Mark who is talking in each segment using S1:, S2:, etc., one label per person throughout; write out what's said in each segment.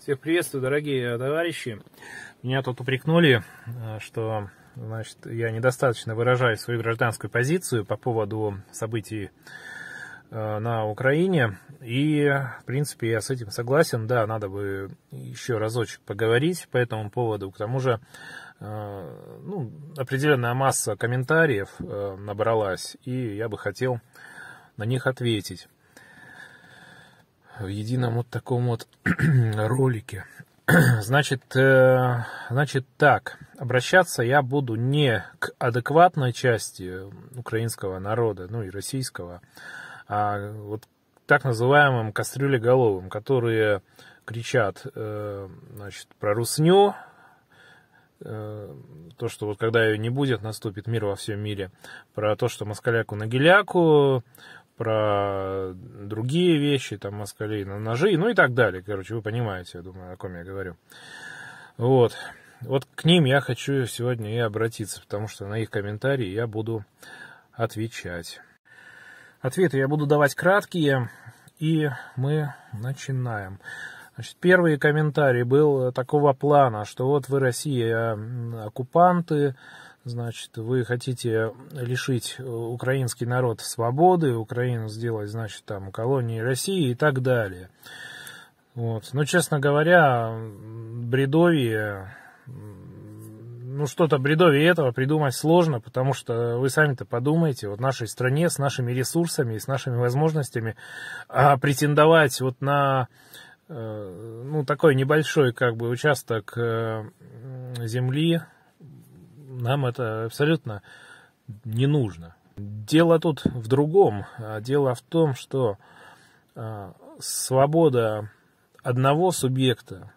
S1: Всех приветствую, дорогие товарищи. Меня тут упрекнули, э, что значит, я недостаточно выражаю свою гражданскую позицию по поводу событий э, на Украине. И, в принципе, я с этим согласен. Да, надо бы еще разочек поговорить по этому поводу. К тому же, э, ну, определенная масса комментариев набралась, и я бы хотел на них ответить в едином вот таком вот ролике. Значит, э, значит так, обращаться я буду не к адекватной части украинского народа, ну и российского, а вот так называемым кастрюлеголовым, которые кричат э, значит, про русню, э, то, что вот когда ее не будет, наступит мир во всем мире, про то, что москаляку на геляку, про другие вещи, там, москалей на ножи, ну и так далее. Короче, вы понимаете, я думаю, о ком я говорю. Вот. Вот к ним я хочу сегодня и обратиться, потому что на их комментарии я буду отвечать. Ответы я буду давать краткие, и мы начинаем. Значит, первый комментарий был такого плана, что вот вы Россия оккупанты, значит, вы хотите э, лишить э, украинский народ свободы, Украину сделать, значит, там, колонией России и так далее. Вот. Но, ну, честно говоря, бредовье. ну, что-то бредовье этого придумать сложно, потому что вы сами-то подумайте, вот нашей стране с нашими ресурсами и с нашими возможностями а претендовать вот на э, ну, такой небольшой как бы участок земли, нам это абсолютно не нужно. Дело тут в другом. А, дело в том, что а, свобода одного субъекта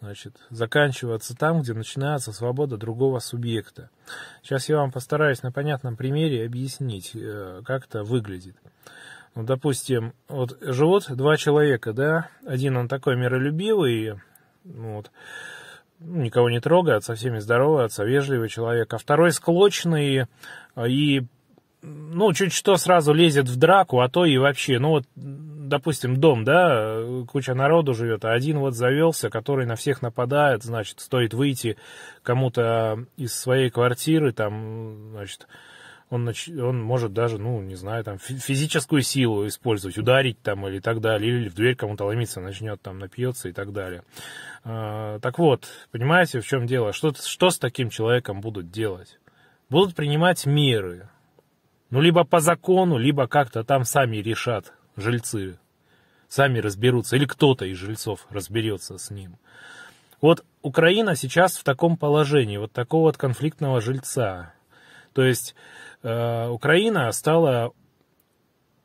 S1: значит, заканчиваться там, где начинается свобода другого субъекта. Сейчас я вам постараюсь на понятном примере объяснить, э, как это выглядит. Ну, допустим, вот живут два человека, да, один он такой миролюбивый, вот, никого не трогает, со всеми здоровается, вежливый человек, а второй склочный э, и, ну, чуть что сразу лезет в драку, а то и вообще, ну, вот, допустим, дом, да, куча народу живет, а один вот завелся, который на всех нападает, значит, стоит выйти кому-то из своей квартиры, там, значит, он, нач... он может даже, ну, не знаю, там, физическую силу использовать, ударить там или так далее, или в дверь кому-то ломиться начнет, там, напьется и так далее. А, так вот, понимаете, в чем дело? Что, что с таким человеком будут делать? Будут принимать меры. Ну, либо по закону, либо как-то там сами решат жильцы. Сами разберутся, или кто-то из жильцов разберется с ним. Вот Украина сейчас в таком положении, вот такого вот конфликтного жильца. То есть Э, Украина стала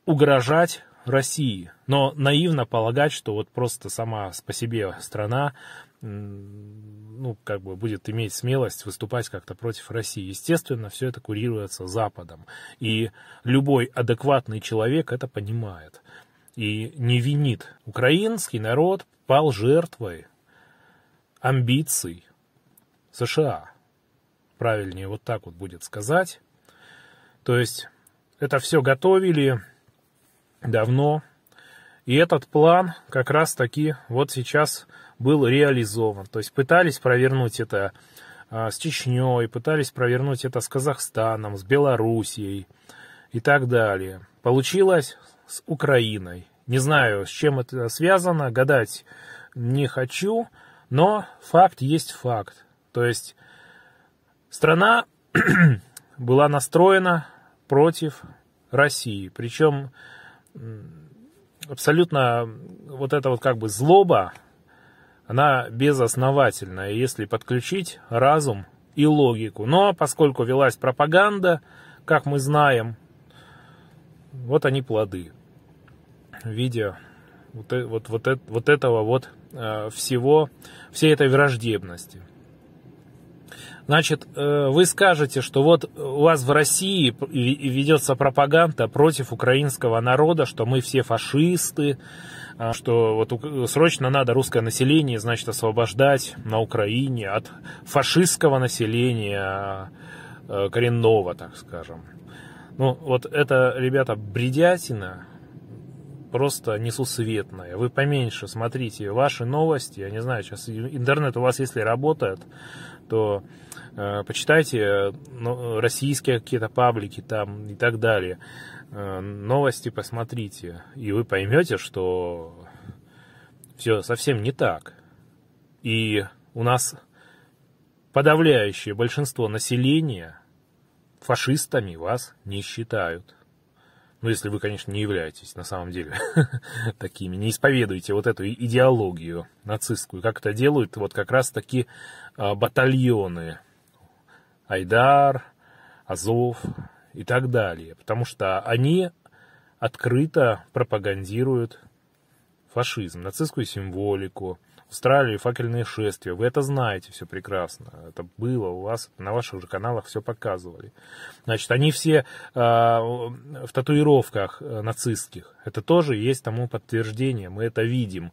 S1: угрожать России. Но наивно полагать, что вот просто сама по себе страна ну, как бы будет иметь смелость выступать как-то против России. Естественно, все это курируется Западом. И любой адекватный человек это понимает. И не винит. Украинский народ пал жертвой амбиций США. Правильнее вот так вот будет сказать. То есть это все готовили давно. И этот план как раз таки вот сейчас был реализован. То есть пытались провернуть это а, с Чечней, пытались провернуть это с Казахстаном, с Белоруссией и так далее. Получилось с Украиной. Не знаю, с чем это связано, гадать не хочу, но факт есть факт. То есть страна была настроена против России. Причем абсолютно вот эта вот как бы злоба, она безосновательная, если подключить разум и логику. Но ну, а поскольку велась пропаганда, как мы знаем, вот они плоды в виде э, вот, вот, вот, вот этого вот э, всего, всей этой враждебности – Значит, э, вы скажете, что вот у вас в России ведется пропаганда против украинского народа, что мы все фашисты, а, что вот срочно надо русское население, значит, освобождать на Украине от фашистского населения э, коренного, так скажем. Ну, вот это, ребята, бредятина, просто несусветная. Вы поменьше смотрите ваши новости. Я не знаю, сейчас интернет у вас, если работает, то э, почитайте ну, российские какие-то паблики там и так далее. Э, новости посмотрите, и вы поймете, что все совсем не так. И у нас подавляющее большинство населения фашистами вас не считают. Ну, если вы, конечно, не являетесь на самом деле такими, не исповедуете вот эту идеологию нацистскую, как это делают вот как раз-таки а, батальоны Айдар, Азов и так далее, потому что они открыто пропагандируют фашизм, нацистскую символику, устраивали факельные шествия. Вы это знаете все прекрасно. Это было у вас, на ваших же каналах все показывали. Значит, они все э, в татуировках э, нацистских. Это тоже есть тому подтверждение, мы это видим.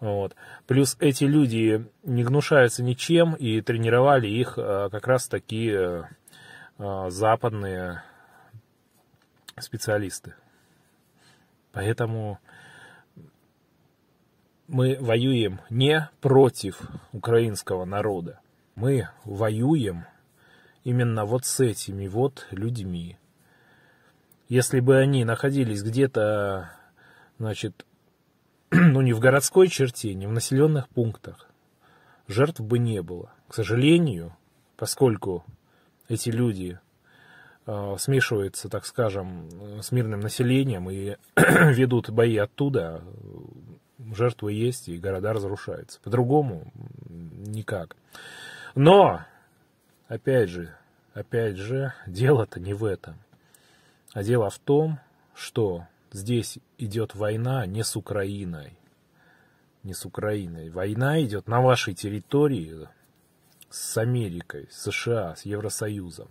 S1: Вот. Плюс эти люди не гнушаются ничем, и тренировали их э, как раз такие э, э, западные специалисты. Поэтому мы воюем не против украинского народа. Мы воюем именно вот с этими вот людьми. Если бы они находились где-то, значит, ну, ни в городской черте, ни в населенных пунктах. Жертв бы не было. К сожалению, поскольку эти люди э, смешиваются, так скажем, с мирным населением и ведут бои оттуда, жертвы есть, и города разрушаются. По-другому никак. Но, опять же, опять же, дело-то не в этом. А дело в том, что Здесь идет война не с Украиной, не с Украиной. Война идет на вашей территории с Америкой, с США, с Евросоюзом.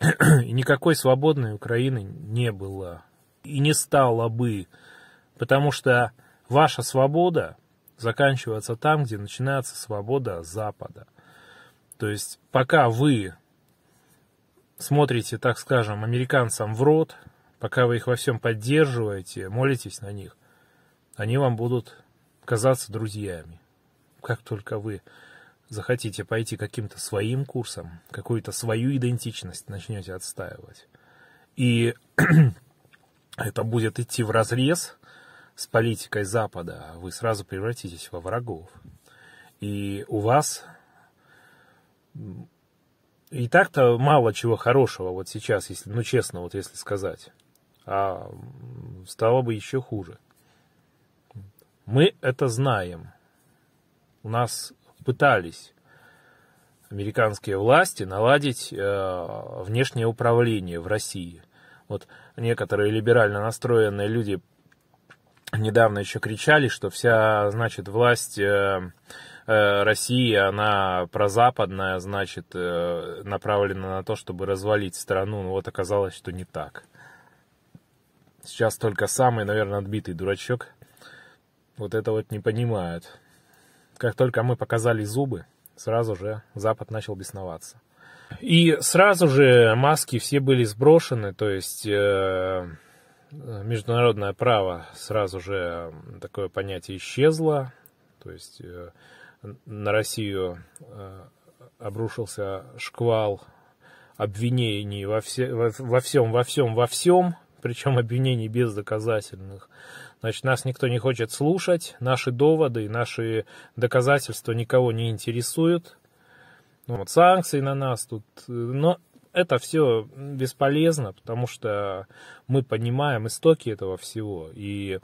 S1: И никакой свободной Украины не было. И не стало бы. Потому что ваша свобода заканчивается там, где начинается свобода Запада. То есть пока вы смотрите, так скажем, американцам в рот, Пока вы их во всем поддерживаете, молитесь на них, они вам будут казаться друзьями. Как только вы захотите пойти каким-то своим курсом, какую-то свою идентичность начнете отстаивать, и это будет идти в разрез с политикой Запада, вы сразу превратитесь во врагов. И у вас и так-то мало чего хорошего вот сейчас, если, ну честно, вот если сказать а стало бы еще хуже. Мы это знаем. У нас пытались американские власти наладить э, внешнее управление в России. Вот некоторые либерально настроенные люди недавно еще кричали, что вся, значит, власть э, э, России, она прозападная, значит, э, направлена на то, чтобы развалить страну. Но вот оказалось, что не так. Сейчас только самый, наверное, отбитый дурачок вот это вот не понимают. Как только мы показали зубы, сразу же Запад начал бесноваться. И сразу же маски все были сброшены, то есть э, международное право сразу же такое понятие исчезло, то есть э, на Россию э, обрушился шквал обвинений во, все, во, во всем, во всем, во всем, причем обвинений доказательных. Значит, нас никто не хочет слушать, наши доводы и наши доказательства никого не интересуют. Ну, вот санкции на нас тут. Но это все бесполезно, потому что мы понимаем истоки этого всего. И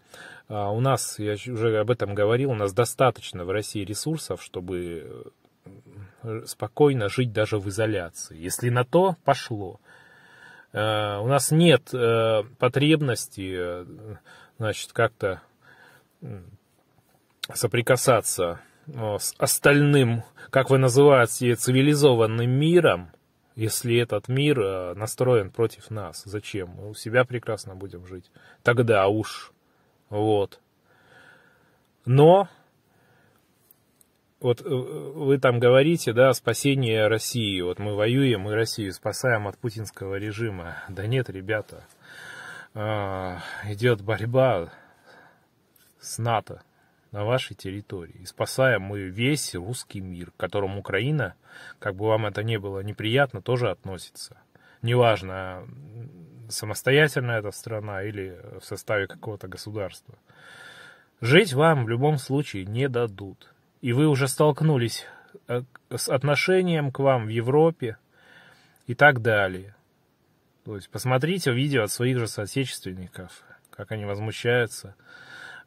S1: а, у нас, я уже об этом говорил, у нас достаточно в России ресурсов, чтобы э, спокойно жить даже в изоляции. Если на то пошло. Э, у нас нет э, потребности, значит, как-то соприкасаться э, с остальным, как вы называете, цивилизованным миром, если этот мир настроен против нас. Зачем? Мы у себя прекрасно будем жить. Тогда уж. Вот. Но вот э, вы там говорите, да, спасение России. Вот мы воюем, мы Россию спасаем от путинского режима. Да нет, ребята, а, идет борьба с НАТО на вашей территории. И спасаем мы весь русский мир, к которому Украина, как бы вам это не было неприятно, тоже относится. Неважно, самостоятельная эта страна или в составе какого-то государства. Жить вам в любом случае не дадут и вы уже столкнулись э, с отношением к вам в Европе и так далее. То есть посмотрите видео от своих же соотечественников, как они возмущаются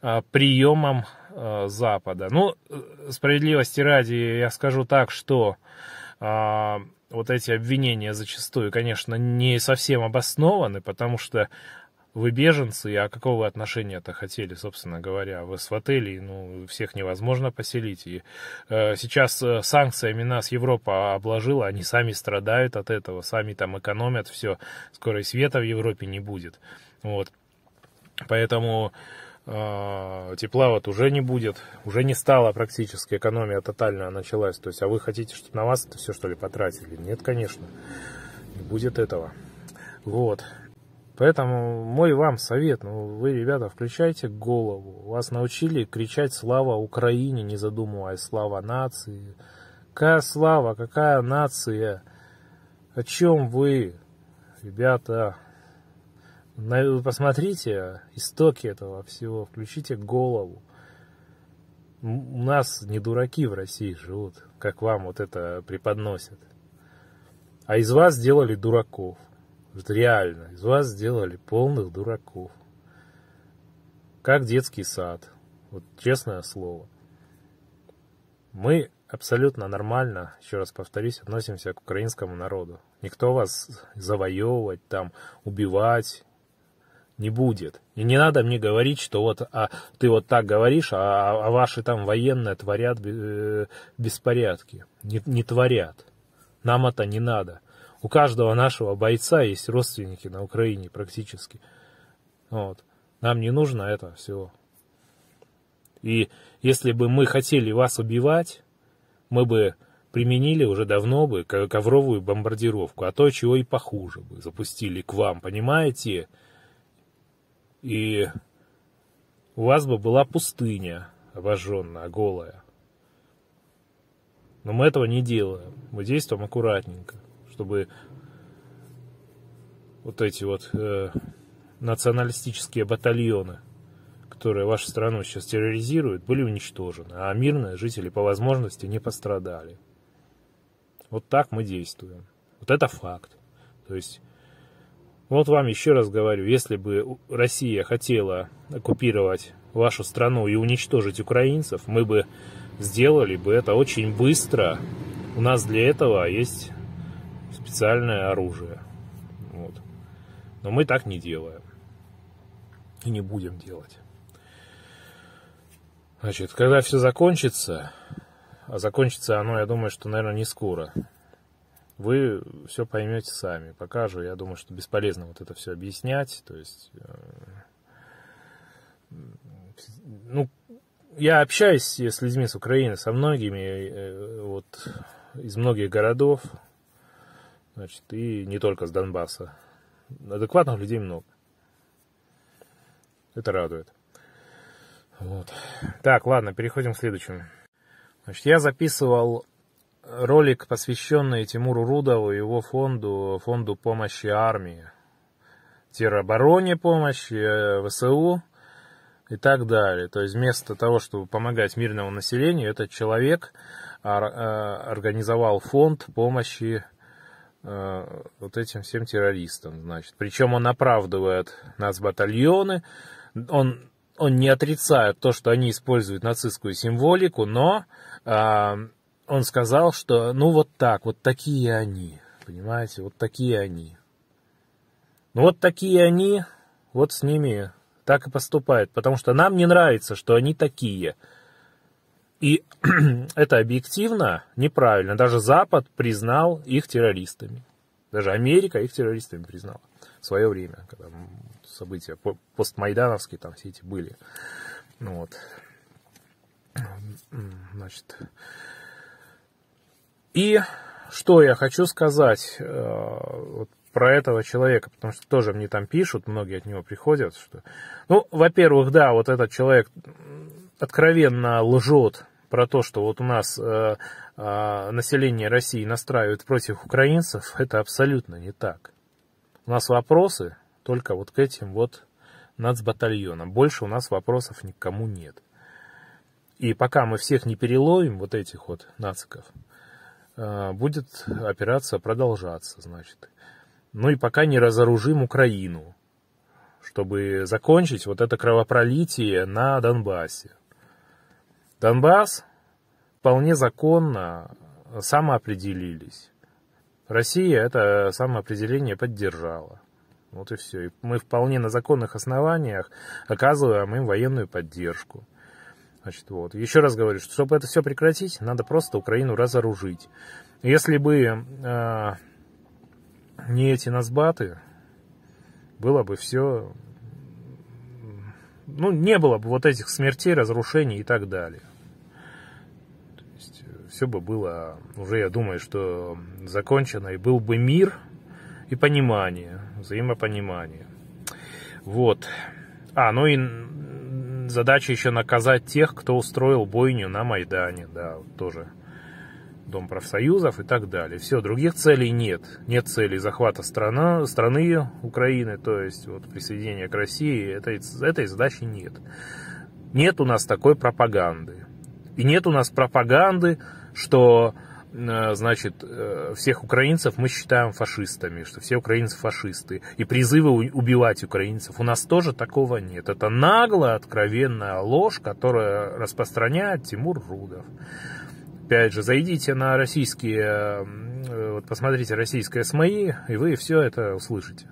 S1: а, приемом а, Запада. Ну, э, справедливости ради, я скажу так, что а, вот эти обвинения зачастую, конечно, не совсем обоснованы, потому что вы беженцы, а какого вы отношения-то хотели, собственно говоря? Вы с в отеле, ну, всех невозможно поселить. И э, сейчас э, санкциями нас Европа обложила, они сами страдают от этого, сами там экономят все. Скоро и света в Европе не будет. Вот. Поэтому э, тепла вот уже не будет, уже не стало практически, экономия тотальная началась. То есть, а вы хотите, чтобы на вас это все, что ли, потратили? Нет, конечно, не будет этого. Вот. Поэтому мой вам совет, ну, вы, ребята, включайте голову. Вас научили кричать «Слава Украине», не задумываясь, «Слава нации». Какая слава, какая нация? О чем вы, ребята? посмотрите истоки этого всего, включите голову. У нас не дураки в России живут, как вам вот это преподносят. А из вас сделали дураков. Вот реально, из вас сделали полных дураков. Как детский сад. Вот честное слово. Мы абсолютно нормально, еще раз повторюсь, относимся к украинскому народу. Никто вас завоевывать, там, убивать не будет. И не надо мне говорить, что вот а, ты вот так говоришь, а, а, а ваши там военные творят э, беспорядки. Не, не творят. Нам это не надо. У каждого нашего бойца есть родственники на Украине практически. Вот. Нам не нужно это всего. И если бы мы хотели вас убивать, мы бы применили уже давно бы ковровую бомбардировку, а то, чего и похуже бы запустили к вам, понимаете? И у вас бы была пустыня обожженная, голая. Но мы этого не делаем. Мы действуем аккуратненько чтобы вот эти вот э, националистические батальоны, которые вашу страну сейчас терроризируют, были уничтожены, а мирные жители по возможности не пострадали. Вот так мы действуем. Вот это факт. То есть, вот вам еще раз говорю, если бы Россия хотела оккупировать вашу страну и уничтожить украинцев, мы бы сделали бы это очень быстро. У нас для этого есть специальное оружие. Вот. Но мы так не делаем. И не будем делать. Значит, когда все закончится, а закончится оно, я думаю, что, наверное, не скоро, вы все поймете сами. Покажу. Я думаю, что бесполезно вот это все объяснять. То есть, э, ну, я общаюсь с людьми с Украины, со многими, э, вот, из многих городов, Значит, и не только с Донбасса. Адекватных людей много. Это радует. Вот. Так, ладно, переходим к следующему. Значит, я записывал ролик, посвященный Тимуру Рудову и его фонду, фонду помощи армии, теробороне помощи, э, ВСУ и так далее. То есть вместо того, чтобы помогать мирному населению, этот человек э, организовал фонд помощи Э, вот этим всем террористам, значит. Причем он оправдывает нас батальоны, он, он не отрицает то, что они используют нацистскую символику, но э, он сказал, что ну вот так, вот такие они, понимаете, вот такие они. Ну вот такие они, вот с ними так и поступают, потому что нам не нравится, что они такие – и это объективно неправильно. Даже Запад признал их террористами. Даже Америка их террористами признала в свое время, когда события постмайдановские там все эти были. Ну вот. Значит. И что я хочу сказать э, вот про этого человека, потому что тоже мне там пишут, многие от него приходят, что... Ну, во-первых, да, вот этот человек откровенно лжет про то, что вот у нас э, э, население России настраивает против украинцев, это абсолютно не так. У нас вопросы только вот к этим вот нацбатальонам. Больше у нас вопросов никому нет. И пока мы всех не переловим, вот этих вот нациков, э, будет операция продолжаться, значит. Ну и пока не разоружим Украину, чтобы закончить вот это кровопролитие на Донбассе. Донбасс вполне законно самоопределились. Россия это самоопределение поддержала. Вот и все. И мы вполне на законных основаниях оказываем им военную поддержку. Значит, вот. Еще раз говорю, что чтобы это все прекратить, надо просто Украину разоружить. Если бы э, не эти насбаты, было бы все ну, не было бы вот этих смертей, разрушений и так далее. То есть, э, все бы было, уже я думаю, что закончено, и был бы мир и понимание, взаимопонимание. Вот. А, ну и задача еще наказать тех, кто устроил бойню на Майдане, да, вот тоже Дом профсоюзов и так далее. Все, других целей нет. Нет целей захвата страна, страны Украины, то есть вот присоединения к России, этой, этой задачи нет. Нет у нас такой пропаганды. И нет у нас пропаганды, что э, значит, э, всех украинцев мы считаем фашистами, что все украинцы фашисты. И призывы убивать украинцев у нас тоже такого нет. Это наглая, откровенная ложь, которую распространяет Тимур Рудов. Опять же, зайдите на российские, э, вот посмотрите российское СМИ, эм и вы все это услышите.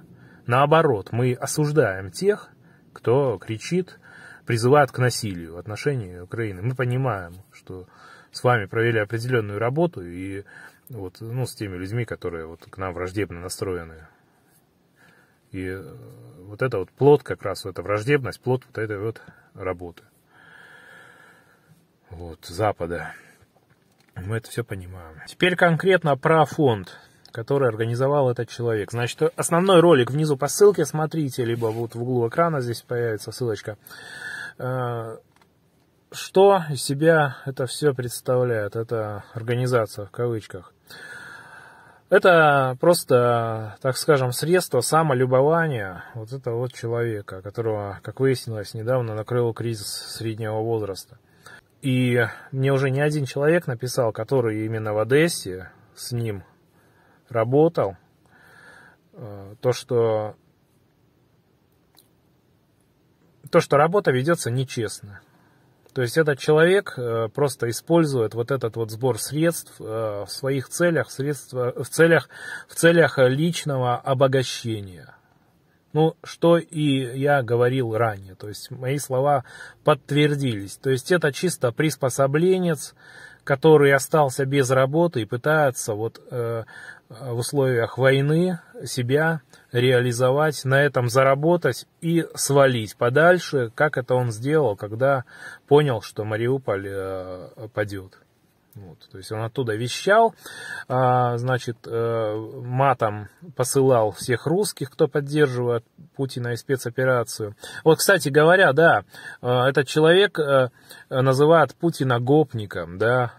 S1: Наоборот, мы осуждаем тех, кто кричит, призывает к насилию в отношении Украины. Мы понимаем, что с вами провели определенную работу и вот, ну, с теми людьми, которые вот к нам враждебно настроены. И э, вот это вот плод как раз, вот эта враждебность, плод вот этой вот работы. Вот, Запада. Мы это все понимаем. Теперь конкретно про фонд который организовал этот человек. Значит, основной ролик внизу по ссылке смотрите, либо вот в углу экрана здесь появится ссылочка. Э, что из себя это все представляет? Это организация в кавычках. Это просто, так скажем, средство самолюбования вот этого вот человека, которого, как выяснилось, недавно накрыл кризис среднего возраста. И мне уже не один человек написал, который именно в Одессе с ним работал, э, то, что то, что работа ведется нечестно. То есть этот человек э, просто использует вот этот вот сбор средств э, в своих целях, средства, в целях, в целях личного обогащения. Ну, что и я говорил ранее, то есть мои слова подтвердились. То есть это чисто приспособленец, который остался без работы и пытается вот э, в условиях войны себя реализовать, на этом заработать и свалить подальше, как это он сделал, когда понял, что Мариуполь э, падет. Вот, то есть он оттуда вещал, а, значит, э, матом посылал всех русских, кто поддерживает Путина и спецоперацию. Вот, кстати говоря, да, э, этот человек э, называет Путина гопником, да,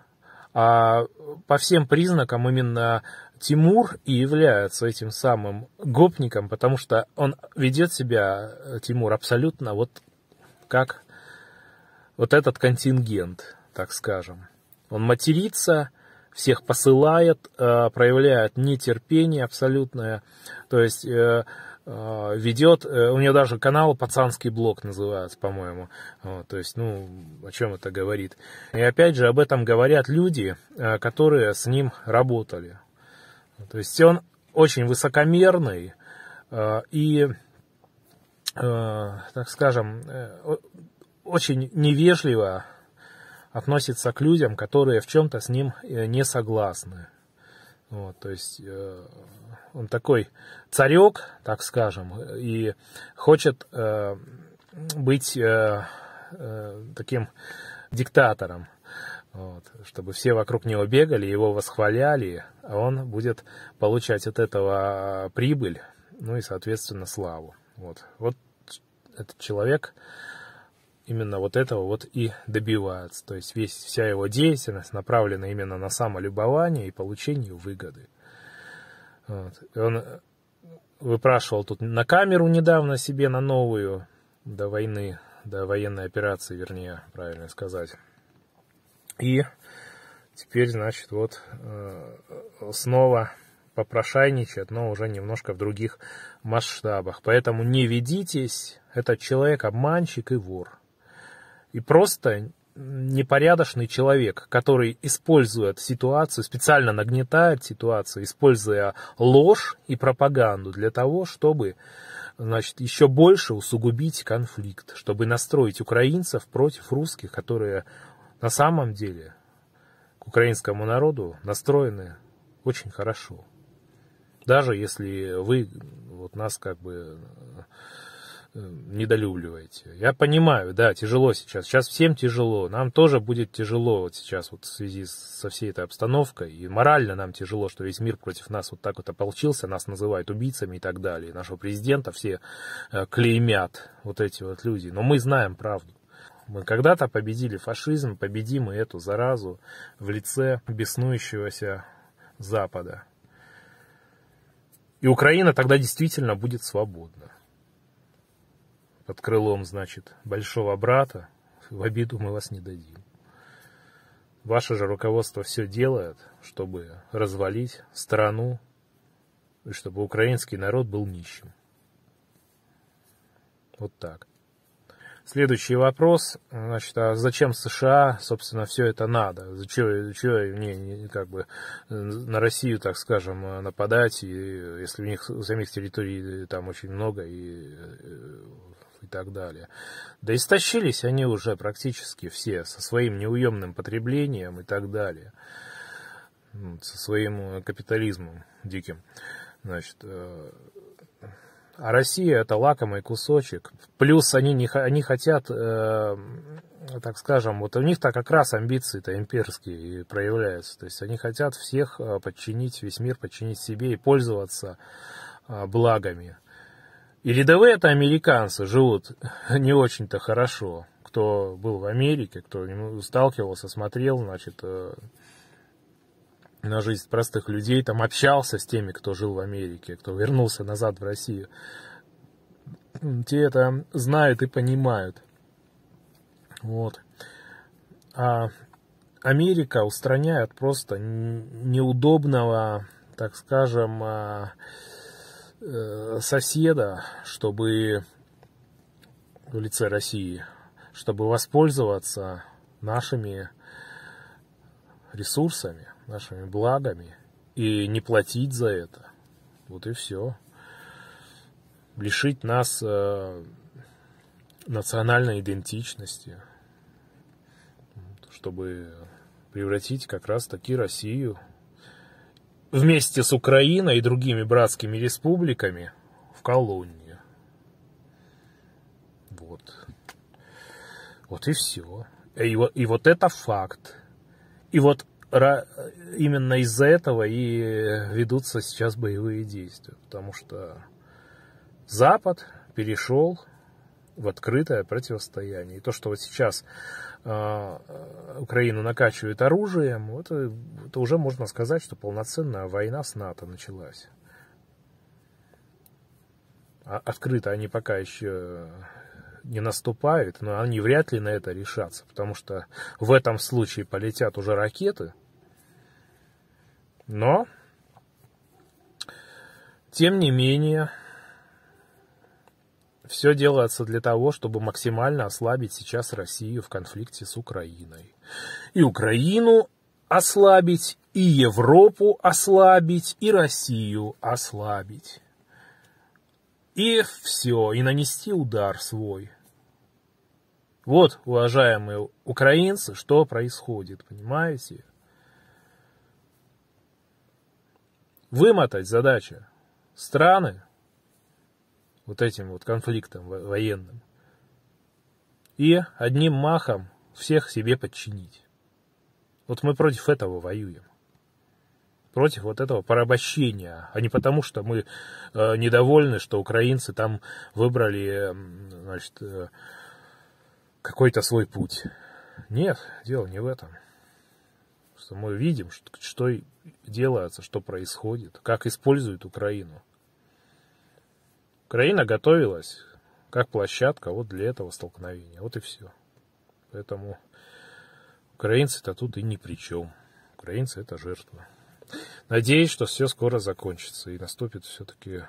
S1: а по всем признакам именно Тимур и является этим самым гопником, потому что он ведет себя, э, Тимур, абсолютно вот как вот этот контингент, так скажем. Он матерится, всех посылает, э, проявляет нетерпение абсолютное, то есть э, э, ведет, у нее даже канал «Пацанский блог» называется, по-моему. Вот, то есть, ну, о чем это говорит. И опять же, об этом говорят люди, которые с ним работали. То есть он очень высокомерный и, так скажем, очень невежливо относится к людям, которые в чем-то с ним э, не согласны. Вот, то есть э, он такой царек, так скажем, и хочет э, быть э, э, таким диктатором, вот, чтобы все вокруг него бегали, его восхваляли, а он будет получать от этого э, прибыль, ну и, соответственно, славу. Вот, вот этот человек, именно вот этого вот и добивается. То есть весь, вся его деятельность направлена именно на самолюбование и получение выгоды. Вот. он э, выпрашивал тут на камеру недавно себе, на новую, до войны, до военной операции, вернее, правильно сказать. И теперь, значит, вот э, снова попрошайничает, но уже немножко в других масштабах. Поэтому не ведитесь, этот человек обманщик и вор и просто непорядочный человек, который использует ситуацию, специально нагнетает ситуацию, используя ложь и пропаганду для того, чтобы значит, еще больше усугубить конфликт, чтобы настроить украинцев против русских, которые на самом деле к украинскому народу настроены очень хорошо. Даже если вы вот нас как бы Э, недолюбливаете. Я понимаю, да, тяжело сейчас. Сейчас всем тяжело. Нам тоже будет тяжело вот сейчас вот в связи со всей этой обстановкой. И морально нам тяжело, что весь мир против нас вот так вот ополчился, нас называют убийцами и так далее. Нашего президента все э, клеймят, вот эти вот люди. Но мы знаем правду. Мы когда-то победили фашизм, победим и эту заразу в лице беснующегося Запада. И Украина тогда действительно будет свободна под крылом, значит, большого брата, в обиду мы вас не дадим. Ваше же руководство все делает, чтобы развалить страну и чтобы украинский народ был нищим. Вот так. Следующий вопрос, значит, а зачем США, собственно, все это надо? Зачем, зачем мне как бы э, на Россию, так скажем, э, нападать, и, э, если у них самих территорий там очень много, и и так далее. Да истощились они уже практически все со своим неуемным потреблением и так далее, со своим э, капитализмом диким. Значит, э, а Россия это лакомый кусочек. Плюс они, не, они хотят, э, так скажем, вот у них-то как раз амбиции-то имперские и проявляются. То есть они хотят всех э, подчинить, весь мир подчинить себе и пользоваться э, благами и рядовые это американцы живут не очень-то хорошо. Кто был в Америке, кто сталкивался, смотрел, значит, э, на жизнь простых людей, там общался с теми, кто жил в Америке, кто вернулся назад в Россию. Те это знают и понимают. Вот. А Америка устраняет просто неудобного, так скажем, а, Э, соседа, чтобы в лице России, чтобы воспользоваться нашими ресурсами, нашими благами и не платить за это. Вот и все. Лишить нас э, национальной идентичности, чтобы превратить как раз таки Россию вместе с Украиной и другими братскими республиками в колонию. Вот. Вот и все. И вот, и вот это факт. И вот именно из-за этого и ведутся сейчас боевые действия. Потому что Запад перешел в открытое противостояние. И то, что вот сейчас э, э Украину накачивают оружием, это, это уже можно сказать, что полноценная война с НАТО началась. А, открыто они пока еще не наступают, но они вряд ли на это решатся, потому что в этом случае полетят уже ракеты. Но, тем не менее, все делается для того, чтобы максимально ослабить сейчас Россию в конфликте с Украиной. И Украину ослабить, и Европу ослабить, и Россию ослабить. И все, и нанести удар свой. Вот, уважаемые украинцы, что происходит, понимаете? Вымотать задача. Страны вот этим вот конфликтом военным. И одним махом всех себе подчинить. Вот мы против этого воюем. Против вот этого порабощения, а не потому, что мы э, недовольны, что украинцы там выбрали э, значит, какой-то свой путь. Нет, дело не в этом. Что мы видим, что, что делается, что происходит, как используют Украину. Украина готовилась как площадка вот для этого столкновения. Вот и все. Поэтому украинцы-то тут и ни при чем. Украинцы это жертва. Надеюсь, что все скоро закончится и наступит все-таки...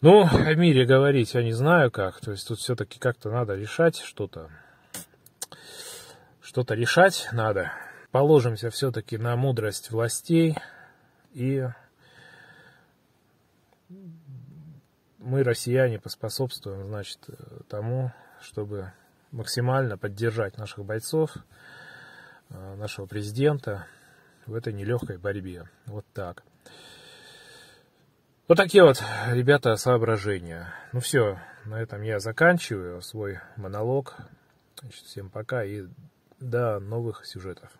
S1: Ну, о мире говорить я не знаю как. То есть тут все-таки как-то надо решать что-то. Что-то решать надо. Положимся все-таки на мудрость властей и мы, россияне, поспособствуем, значит, э, тому, чтобы максимально поддержать наших бойцов, э, нашего президента в этой нелегкой борьбе. Вот так. Вот такие вот, ребята, соображения. Ну все, на этом я заканчиваю свой монолог. Значит, всем пока и до новых сюжетов.